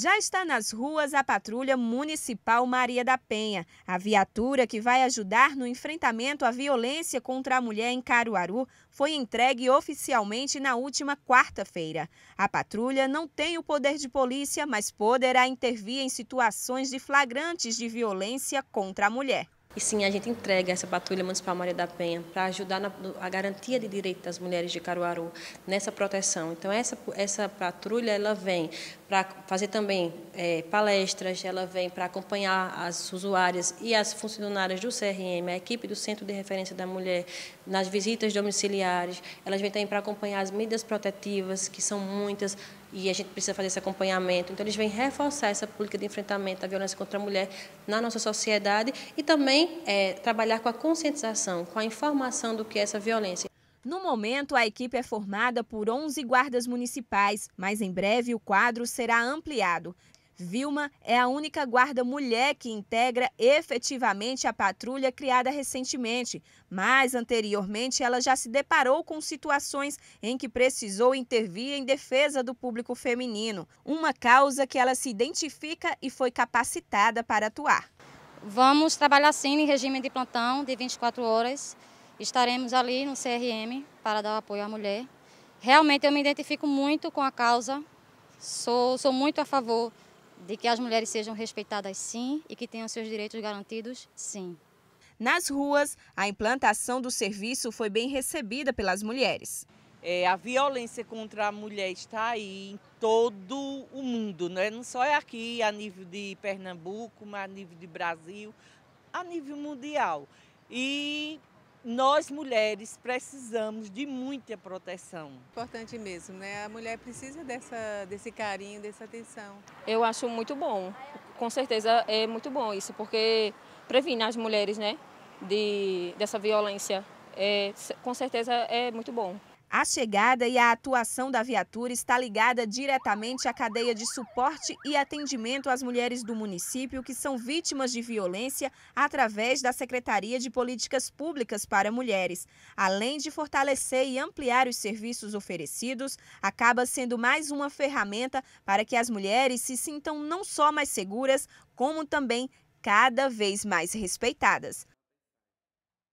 Já está nas ruas a patrulha municipal Maria da Penha, a viatura que vai ajudar no enfrentamento à violência contra a mulher em Caruaru, foi entregue oficialmente na última quarta-feira. A patrulha não tem o poder de polícia, mas poderá intervir em situações de flagrantes de violência contra a mulher. E sim, a gente entrega essa Patrulha Municipal Maria da Penha para ajudar na, a garantia de direito das mulheres de Caruaru nessa proteção. Então, essa, essa patrulha ela vem para fazer também é, palestras, ela vem para acompanhar as usuárias e as funcionárias do CRM, a equipe do Centro de Referência da Mulher, nas visitas domiciliares, elas vêm também para acompanhar as medidas protetivas, que são muitas, e a gente precisa fazer esse acompanhamento. Então, eles vêm reforçar essa política de enfrentamento à violência contra a mulher na nossa sociedade e também é, trabalhar com a conscientização, com a informação do que é essa violência. No momento, a equipe é formada por 11 guardas municipais, mas em breve o quadro será ampliado. Vilma é a única guarda mulher que integra efetivamente a patrulha criada recentemente, mas anteriormente ela já se deparou com situações em que precisou intervir em defesa do público feminino, uma causa que ela se identifica e foi capacitada para atuar. Vamos trabalhar sim em regime de plantão de 24 horas. Estaremos ali no CRM para dar apoio à mulher. Realmente eu me identifico muito com a causa. Sou, sou muito a favor de que as mulheres sejam respeitadas sim e que tenham seus direitos garantidos sim. Nas ruas, a implantação do serviço foi bem recebida pelas mulheres. É, a violência contra a mulher está aí em todo o mundo, né? não só é aqui a nível de Pernambuco, mas a nível de Brasil, a nível mundial. E nós mulheres precisamos de muita proteção. Importante mesmo, né? A mulher precisa dessa, desse carinho, dessa atenção. Eu acho muito bom, com certeza é muito bom isso, porque previne as mulheres, né, de, dessa violência. É, com certeza é muito bom. A chegada e a atuação da viatura está ligada diretamente à cadeia de suporte e atendimento às mulheres do município que são vítimas de violência através da Secretaria de Políticas Públicas para Mulheres. Além de fortalecer e ampliar os serviços oferecidos, acaba sendo mais uma ferramenta para que as mulheres se sintam não só mais seguras, como também cada vez mais respeitadas.